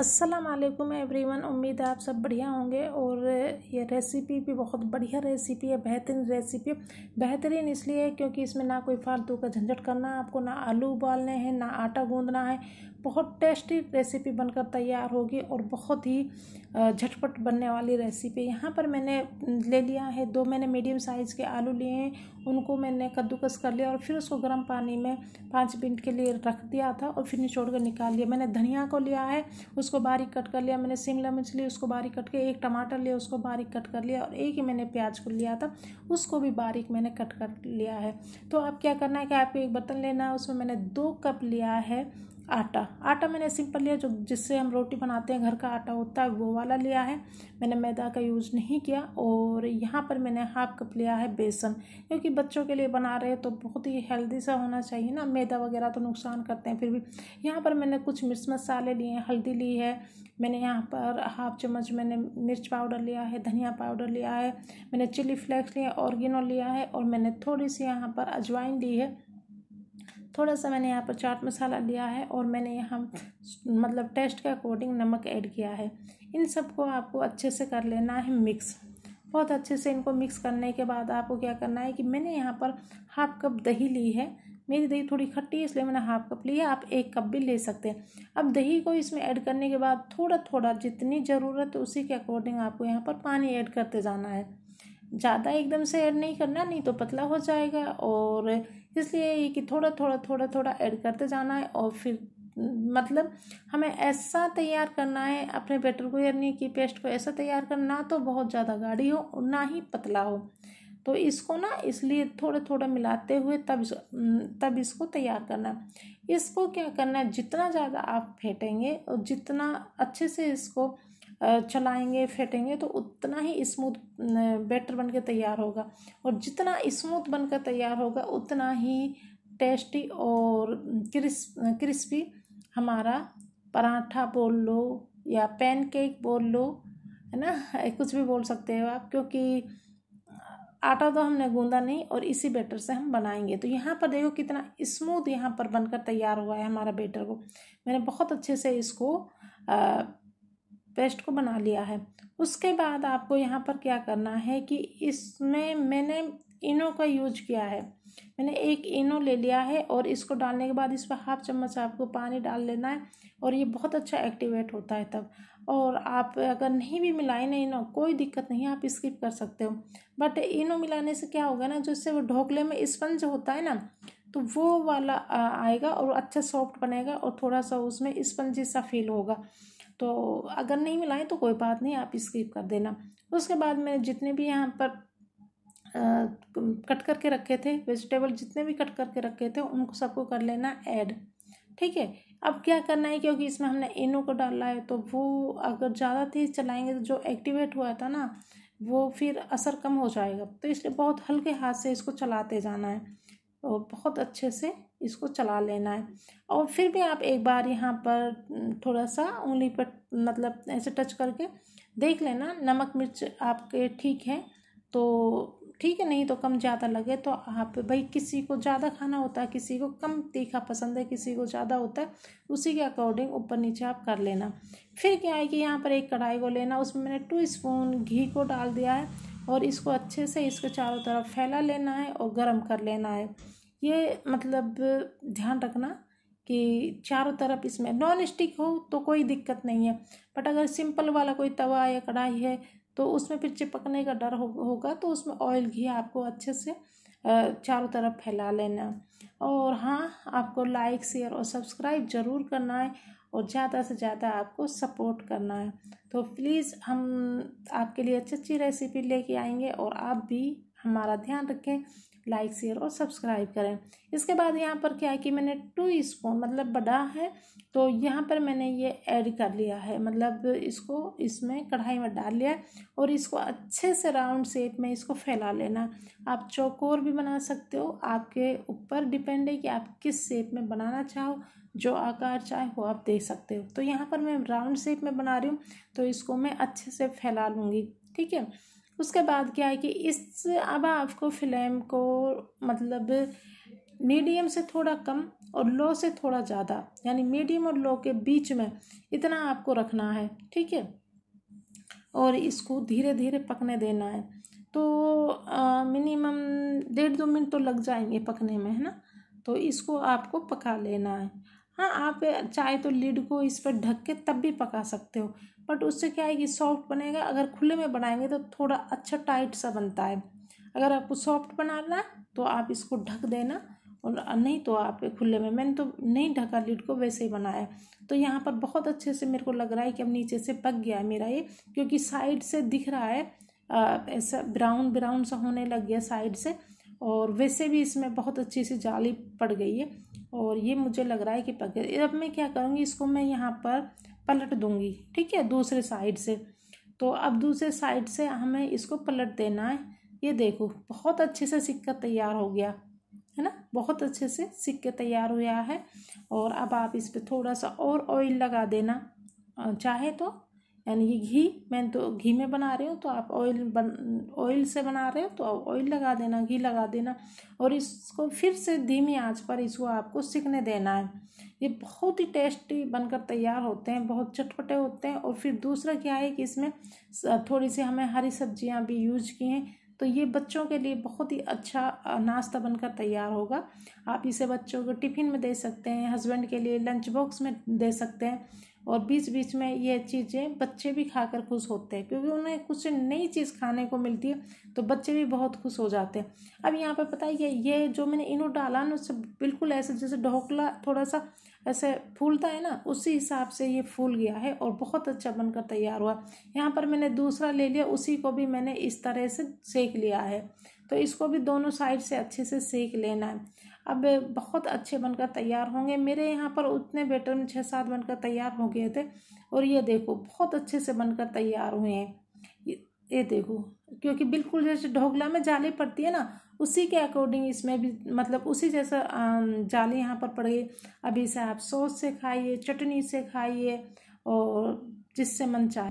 Aslam everyone उम्मीद है आप सब बढ़िया होंगे और ये रेसिपी भी बहुत बढ़िया रेसिपी है बेहतरीन रेसिपी बेहतरीन इसलिए है क्योंकि इसमें ना कोई फालतू का झंझट करना है आपको ना आलू उबालने हैं ना आटा गूंदना है बहुत टेस्टी रेसिपी बनकर तैयार होगी और बहुत ही झटपट बनने वाली रेसिपी यहाँ पर मैंने ले लिया है दो मैंने मीडियम साइज़ के आलू लिए हैं उनको मैंने कद्दूकस कर लिया और फिर उसको गर्म पानी में पाँच मिनट के लिए रख दिया था और फिर निचोड़ कर निकाल लिया मैंने धनिया को लिया है उसको बारीक कट कर लिया मैंने शिमला मिर्च ली उसको बारीक कट के एक टमाटर लिया उसको बारीक कट कर लिया और एक ही मैंने प्याज को लिया था उसको भी बारीक मैंने कट कर लिया है तो आप क्या करना है कि आपको एक बर्तन लेना है उसमें मैंने दो कप लिया है आटा आटा मैंने सिंपल लिया जो जिससे हम रोटी बनाते हैं घर का आटा होता है वो वाला लिया है मैंने मैदा का यूज़ नहीं किया और यहाँ पर मैंने हाफ कप लिया है बेसन क्योंकि बच्चों के लिए बना रहे हैं तो बहुत ही हेल्दी सा होना चाहिए ना मैदा वगैरह तो नुकसान करते हैं फिर भी यहाँ पर मैंने कुछ मिर्च मसाले लिए हैं हल्दी ली है मैंने यहाँ पर हाफ चम्मच मैंने मिर्च पाउडर लिया है धनिया पाउडर लिया है मैंने चिली फ्लेक्स लिया ऑर्गेनो लिया है और मैंने थोड़ी सी यहाँ पर अजवाइन ली है थोड़ा सा मैंने यहाँ पर चाट मसाला लिया है और मैंने यहाँ मतलब टेस्ट के अकॉर्डिंग नमक ऐड किया है इन सबको आपको अच्छे से कर लेना है मिक्स बहुत अच्छे से इनको मिक्स करने के बाद आपको क्या करना है कि मैंने यहाँ पर हाफ कप दही ली है मेरी दही थोड़ी खट्टी है इसलिए मैंने हाफ कप ली है आप एक कप भी ले सकते हैं अब दही को इसमें ऐड करने के बाद थोड़ा थोड़ा जितनी ज़रूरत है उसी के अकॉर्डिंग आपको यहाँ पर पानी ऐड करते जाना है ज़्यादा एकदम से ऐड नहीं करना नहीं तो पतला हो जाएगा और इसलिए ये कि थोड़ा थोड़ा थोड़ा थोड़ा ऐड करते जाना है और फिर मतलब हमें ऐसा तैयार करना है अपने बैटर को यानी कि पेस्ट को ऐसा तैयार करना ना तो बहुत ज़्यादा गाढ़ी हो और ना ही पतला हो तो इसको ना इसलिए थोड़ा थोड़ा मिलाते हुए तब तब इसको तैयार करना इसको क्या करना है जितना ज़्यादा आप फेंटेंगे और जितना अच्छे से इसको चलाएंगे फेंटेंगे तो उतना ही स्मूथ बेटर बन के तैयार होगा और जितना स्मूथ बन कर तैयार होगा उतना ही टेस्टी और क्रिस क्रिस्पी हमारा पराठा बोल लो या पैनकेक बोल लो है ना कुछ भी बोल सकते हो आप क्योंकि आटा तो हमने गूंदा नहीं और इसी बैटर से हम बनाएंगे तो यहाँ पर देखो कितना स्मूथ यहाँ पर बनकर तैयार हुआ है हमारा बैटर को मैंने बहुत अच्छे से इसको पेस्ट को बना लिया है उसके बाद आपको यहाँ पर क्या करना है कि इसमें मैंने इनो का यूज किया है मैंने एक इनो ले लिया है और इसको डालने के बाद इस पर हाफ चम्मच आपको पानी डाल लेना है और ये बहुत अच्छा एक्टिवेट होता है तब और आप अगर नहीं भी मिलाए ना इनो कोई दिक्कत नहीं आप स्किप कर सकते हो बट इनो मिलाने से क्या होगा ना जिससे वो ढोकले में स्पंज होता है ना तो वो वाला आएगा और अच्छा सॉफ्ट बनेगा और थोड़ा सा उसमें स्पंजी सा फील होगा तो अगर नहीं मिलाएं तो कोई बात नहीं आप स्किप कर देना उसके बाद मैंने जितने भी यहाँ पर कट करके रखे थे वेजिटेबल जितने भी कट करके रखे थे उनको सबको कर लेना ऐड ठीक है अब क्या करना है क्योंकि इसमें हमने इनो को डाला है तो वो अगर ज़्यादा तेज़ चलाएंगे तो जो एक्टिवेट हुआ था ना वो फिर असर कम हो जाएगा तो इसलिए बहुत हल्के हाथ से इसको चलाते जाना है बहुत अच्छे से इसको चला लेना है और फिर भी आप एक बार यहाँ पर थोड़ा सा उंगली पर मतलब ऐसे टच करके देख लेना नमक मिर्च आपके ठीक है तो ठीक है नहीं तो कम ज़्यादा लगे तो आप भाई किसी को ज़्यादा खाना होता है किसी को कम तीखा पसंद है किसी को ज़्यादा होता है उसी के अकॉर्डिंग ऊपर नीचे आप कर लेना फिर क्या है कि यहाँ पर एक कढ़ाई को लेना उसमें मैंने टू स्पून घी को डाल दिया है और इसको अच्छे से इसके चारों तरफ फैला लेना है और गर्म कर लेना है ये मतलब ध्यान रखना कि चारों तरफ इसमें नॉन स्टिक हो तो कोई दिक्कत नहीं है बट अगर सिंपल वाला कोई तवा या कढ़ाई है तो उसमें फिर चिपकने का डर हो, होगा तो उसमें ऑयल घी आपको अच्छे से चारों तरफ फैला लेना और हाँ आपको लाइक शेयर और सब्सक्राइब ज़रूर करना है और ज़्यादा से ज़्यादा आपको सपोर्ट करना है तो प्लीज़ हम आपके लिए अच्छी अच्छी रेसिपी लेके आएंगे और आप भी हमारा ध्यान रखें लाइक शेयर और सब्सक्राइब करें इसके बाद यहाँ पर क्या है कि मैंने टू स्पून मतलब बड़ा है तो यहाँ पर मैंने ये ऐड कर लिया है मतलब इसको इसमें कढ़ाई में डाल लिया और इसको अच्छे से राउंड शेप में इसको फैला लेना आप चौकोर भी बना सकते हो आपके ऊपर डिपेंड है कि आप किस शेप में बनाना चाहो जो आकार चाहे वो आप दे सकते हो तो यहाँ पर मैं राउंड शेप में बना रही हूँ तो इसको मैं अच्छे से फैला लूँगी ठीक है उसके बाद क्या है कि इस अब आपको फ्लेम को मतलब मीडियम से थोड़ा कम और लो से थोड़ा ज़्यादा यानी मीडियम और लो के बीच में इतना आपको रखना है ठीक है और इसको धीरे धीरे पकने देना है तो मिनिमम डेढ़ दो मिनट तो लग जाएंगे पकने में है ना तो इसको आपको पका लेना है हाँ आप चाहे तो लीड को इस पर ढक के तब भी पका सकते हो बट उससे क्या है कि सॉफ्ट बनेगा अगर खुले में बनाएंगे तो थोड़ा अच्छा टाइट सा बनता है अगर आपको सॉफ्ट बनाना है तो आप इसको ढक देना और नहीं तो आप खुले में मैंने तो नहीं ढका लीड को वैसे ही बनाया तो यहाँ पर बहुत अच्छे से मेरे को लग रहा है कि अब नीचे से पक गया है मेरा ये क्योंकि साइड से दिख रहा है ऐसा ब्राउन ब्राउन सा होने लग गया साइड से और वैसे भी इसमें बहुत अच्छी सी जाली पड़ गई है और ये मुझे लग रहा है कि पक गया अब मैं क्या करूँगी इसको मैं यहाँ पर पलट दूँगी ठीक है दूसरे साइड से तो अब दूसरे साइड से हमें इसको पलट देना है ये देखो बहुत अच्छे से सिक्का तैयार हो गया है ना बहुत अच्छे से सिक्के तैयार हुआ है और अब आप इस पर थोड़ा सा और ऑयल लगा देना चाहे तो यानी ये घी मैं तो घी में बना रही हूँ तो आप ऑयल बन ऑयल से बना रहे हो तो ऑयल लगा देना घी लगा देना और इसको फिर से धीमी आंच पर इसको आपको सीखने देना है ये बहुत ही टेस्टी बनकर तैयार होते हैं बहुत चटपटे होते हैं और फिर दूसरा क्या है कि इसमें थोड़ी सी हमें हरी सब्जियाँ भी यूज की हैं तो ये बच्चों के लिए बहुत ही अच्छा नाश्ता बनकर तैयार होगा आप इसे बच्चों को टिफ़िन में दे सकते हैं हस्बैंड के लिए लंच बॉक्स में दे सकते हैं और बीच बीच में ये चीज़ें बच्चे भी खाकर खुश होते हैं क्योंकि उन्हें कुछ नई चीज़ खाने को मिलती है तो बच्चे भी बहुत खुश हो जाते हैं अब यहाँ पर पता है ये जो मैंने इनो डाला ना उससे बिल्कुल ऐसे जैसे ढोकला थोड़ा सा ऐसे फूलता है ना उसी हिसाब से ये फूल गया है और बहुत अच्छा बनकर तैयार हुआ यहाँ पर मैंने दूसरा ले लिया उसी को भी मैंने इस तरह से सेक लिया है तो इसको भी दोनों साइड से अच्छे से सेक लेना है अब बहुत अच्छे बनकर तैयार होंगे मेरे यहाँ पर उतने बेटर में छः सात बनकर तैयार हो गए थे और ये देखो बहुत अच्छे से बनकर तैयार हुए हैं ये देखो क्योंकि बिल्कुल जैसे ढोगला में जाली पड़ती है ना उसी के अकॉर्डिंग इसमें भी मतलब उसी जैसा जाले यहाँ पर पड़े अभी से आप सॉस से खाइए चटनी से खाइए और जिससे मन चाहे